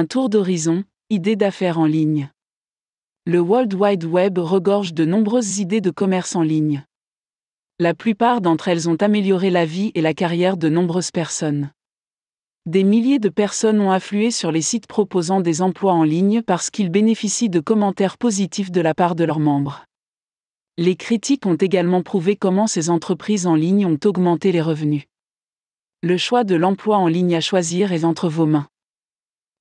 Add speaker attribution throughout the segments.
Speaker 1: Un tour d'horizon, idées d'affaires en ligne. Le World Wide Web regorge de nombreuses idées de commerce en ligne. La plupart d'entre elles ont amélioré la vie et la carrière de nombreuses personnes. Des milliers de personnes ont afflué sur les sites proposant des emplois en ligne parce qu'ils bénéficient de commentaires positifs de la part de leurs membres. Les critiques ont également prouvé comment ces entreprises en ligne ont augmenté les revenus. Le choix de l'emploi en ligne à choisir est entre vos mains.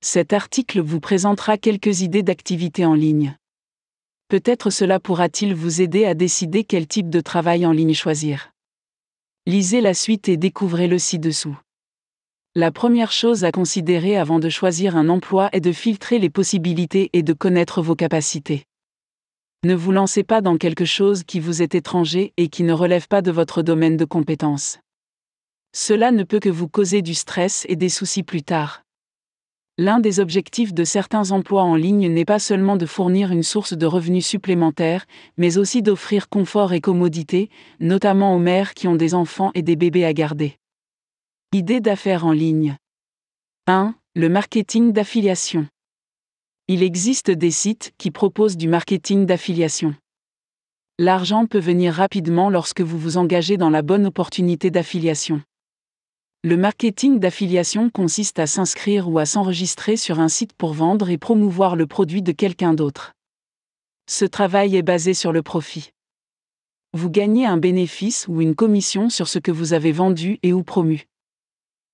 Speaker 1: Cet article vous présentera quelques idées d'activités en ligne. Peut-être cela pourra-t-il vous aider à décider quel type de travail en ligne choisir. Lisez la suite et découvrez-le ci-dessous. La première chose à considérer avant de choisir un emploi est de filtrer les possibilités et de connaître vos capacités. Ne vous lancez pas dans quelque chose qui vous est étranger et qui ne relève pas de votre domaine de compétences. Cela ne peut que vous causer du stress et des soucis plus tard. L'un des objectifs de certains emplois en ligne n'est pas seulement de fournir une source de revenus supplémentaires, mais aussi d'offrir confort et commodité, notamment aux mères qui ont des enfants et des bébés à garder. Idées d'affaires en ligne 1. Le marketing d'affiliation. Il existe des sites qui proposent du marketing d'affiliation. L'argent peut venir rapidement lorsque vous vous engagez dans la bonne opportunité d'affiliation. Le marketing d'affiliation consiste à s'inscrire ou à s'enregistrer sur un site pour vendre et promouvoir le produit de quelqu'un d'autre. Ce travail est basé sur le profit. Vous gagnez un bénéfice ou une commission sur ce que vous avez vendu et ou promu.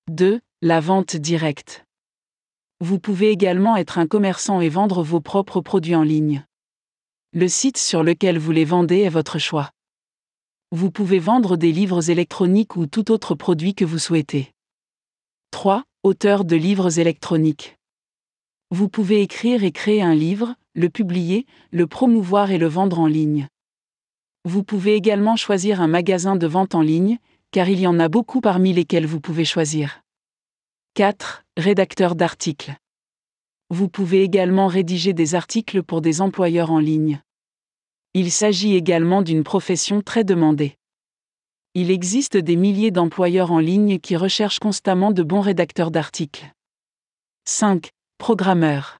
Speaker 1: 2. La vente directe. Vous pouvez également être un commerçant et vendre vos propres produits en ligne. Le site sur lequel vous les vendez est votre choix vous pouvez vendre des livres électroniques ou tout autre produit que vous souhaitez. 3. Auteur de livres électroniques. Vous pouvez écrire et créer un livre, le publier, le promouvoir et le vendre en ligne. Vous pouvez également choisir un magasin de vente en ligne, car il y en a beaucoup parmi lesquels vous pouvez choisir. 4. Rédacteur d'articles. Vous pouvez également rédiger des articles pour des employeurs en ligne il s'agit également d'une profession très demandée. Il existe des milliers d'employeurs en ligne qui recherchent constamment de bons rédacteurs d'articles. 5. Programmeurs.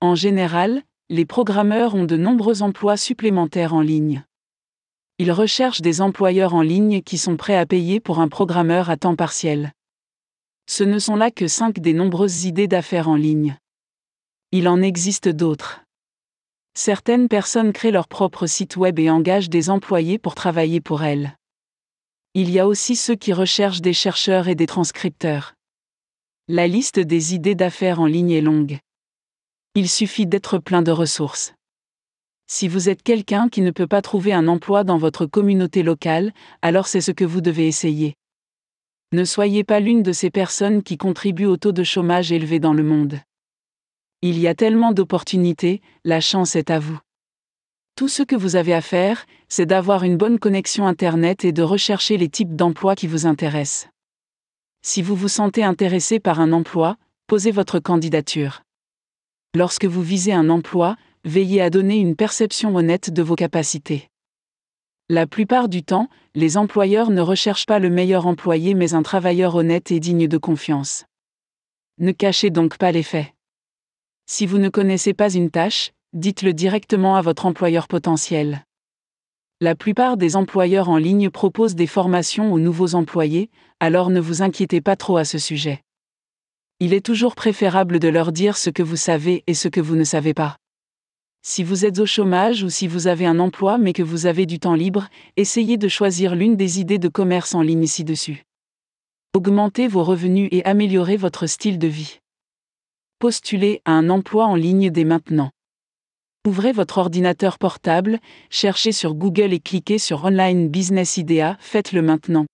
Speaker 1: En général, les programmeurs ont de nombreux emplois supplémentaires en ligne. Ils recherchent des employeurs en ligne qui sont prêts à payer pour un programmeur à temps partiel. Ce ne sont là que 5 des nombreuses idées d'affaires en ligne. Il en existe d'autres. Certaines personnes créent leur propre site web et engagent des employés pour travailler pour elles. Il y a aussi ceux qui recherchent des chercheurs et des transcripteurs. La liste des idées d'affaires en ligne est longue. Il suffit d'être plein de ressources. Si vous êtes quelqu'un qui ne peut pas trouver un emploi dans votre communauté locale, alors c'est ce que vous devez essayer. Ne soyez pas l'une de ces personnes qui contribuent au taux de chômage élevé dans le monde. Il y a tellement d'opportunités, la chance est à vous. Tout ce que vous avez à faire, c'est d'avoir une bonne connexion Internet et de rechercher les types d'emplois qui vous intéressent. Si vous vous sentez intéressé par un emploi, posez votre candidature. Lorsque vous visez un emploi, veillez à donner une perception honnête de vos capacités. La plupart du temps, les employeurs ne recherchent pas le meilleur employé mais un travailleur honnête et digne de confiance. Ne cachez donc pas les faits. Si vous ne connaissez pas une tâche, dites-le directement à votre employeur potentiel. La plupart des employeurs en ligne proposent des formations aux nouveaux employés, alors ne vous inquiétez pas trop à ce sujet. Il est toujours préférable de leur dire ce que vous savez et ce que vous ne savez pas. Si vous êtes au chômage ou si vous avez un emploi mais que vous avez du temps libre, essayez de choisir l'une des idées de commerce en ligne ci-dessus. Augmentez vos revenus et améliorez votre style de vie postuler à un emploi en ligne dès maintenant. Ouvrez votre ordinateur portable, cherchez sur Google et cliquez sur Online Business Idea, faites-le maintenant.